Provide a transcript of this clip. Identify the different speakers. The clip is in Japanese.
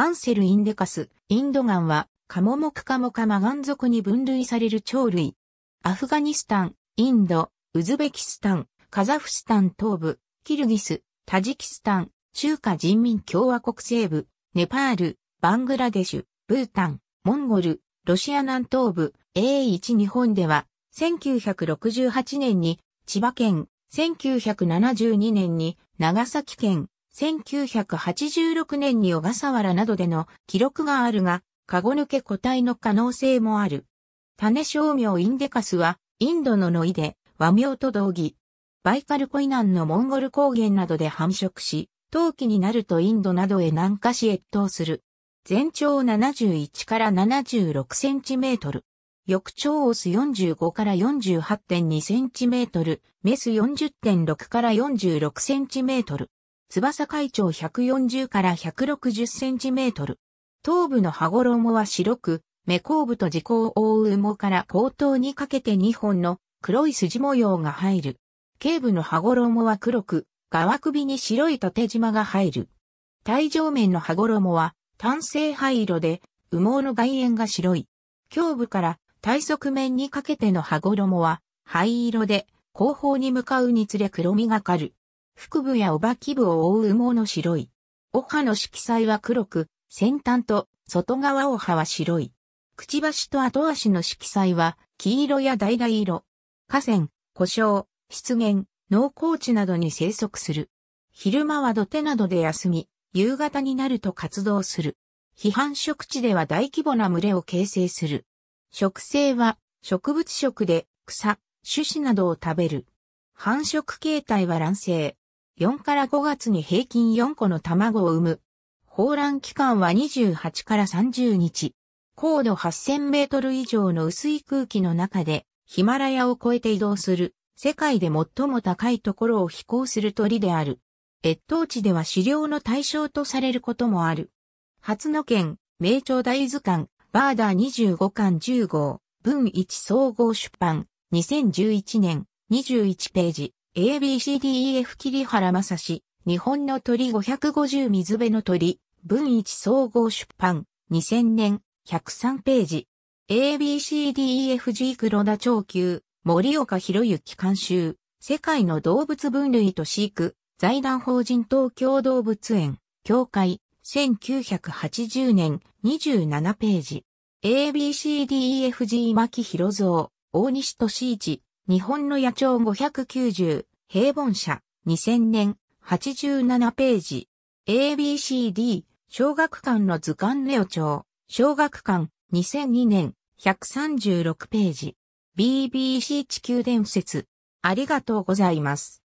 Speaker 1: アンセルインデカス、インドガンは、カモモクカモカマガン族に分類される鳥類。アフガニスタン、インド、ウズベキスタン、カザフスタン東部、キルギス、タジキスタン、中華人民共和国西部、ネパール、バングラデシュ、ブータン、モンゴル、ロシア南東部、A1 日本では、1968年に千葉県、1972年に長崎県、1986年に小笠原などでの記録があるが、カゴ抜け個体の可能性もある。種商名インデカスは、インドのノイで和名と同義。バイカルイナ南のモンゴル高原などで繁殖し、冬季になるとインドなどへ南下し越冬する。全長71から76センチメートル。翌長オス45から48.2センチメートル、メス40.6から46センチメートル。翼海長140から160センチメートル。頭部の羽衣は白く、目後部と耳効を覆う羽毛から後頭にかけて2本の黒い筋模様が入る。頸部の羽衣は黒く、側首に白い縦縞が入る。体上面の羽衣は単性灰色で、羽毛の外縁が白い。胸部から体側面にかけての羽衣は灰色で、後方に向かうにつれ黒みがかる。腹部やおばき部を覆う羽毛の白い。お葉の色彩は黒く、先端と外側お歯は白い。くちばしと後足の色彩は黄色や橙色。河川、湖沼、湿原、農耕地などに生息する。昼間は土手などで休み、夕方になると活動する。批判食地では大規模な群れを形成する。食性は植物食で草、種子などを食べる。繁殖形態は卵生。4から5月に平均4個の卵を産む。放卵期間は28から30日。高度8000メートル以上の薄い空気の中でヒマラヤを越えて移動する世界で最も高いところを飛行する鳥である。越冬地では狩猟の対象とされることもある。初野県、名著大図鑑、バーダー25巻10号、文1総合出版、2011年、21ページ。ABCDEF 桐原正史、日本の鳥550水辺の鳥、文一総合出版、2000年、103ページ。ABCDEFG 黒田長久、森岡博之監修、世界の動物分類と飼育、財団法人東京動物園、協会、1980年、27ページ。ABCDEFG 牧博蔵、大西俊一、日本の野鳥590、平凡社、2000年、87ページ。ABCD、小学館の図鑑ネオ鳥、小学館、2002年、136ページ。BBC 地球伝説。ありがとうございます。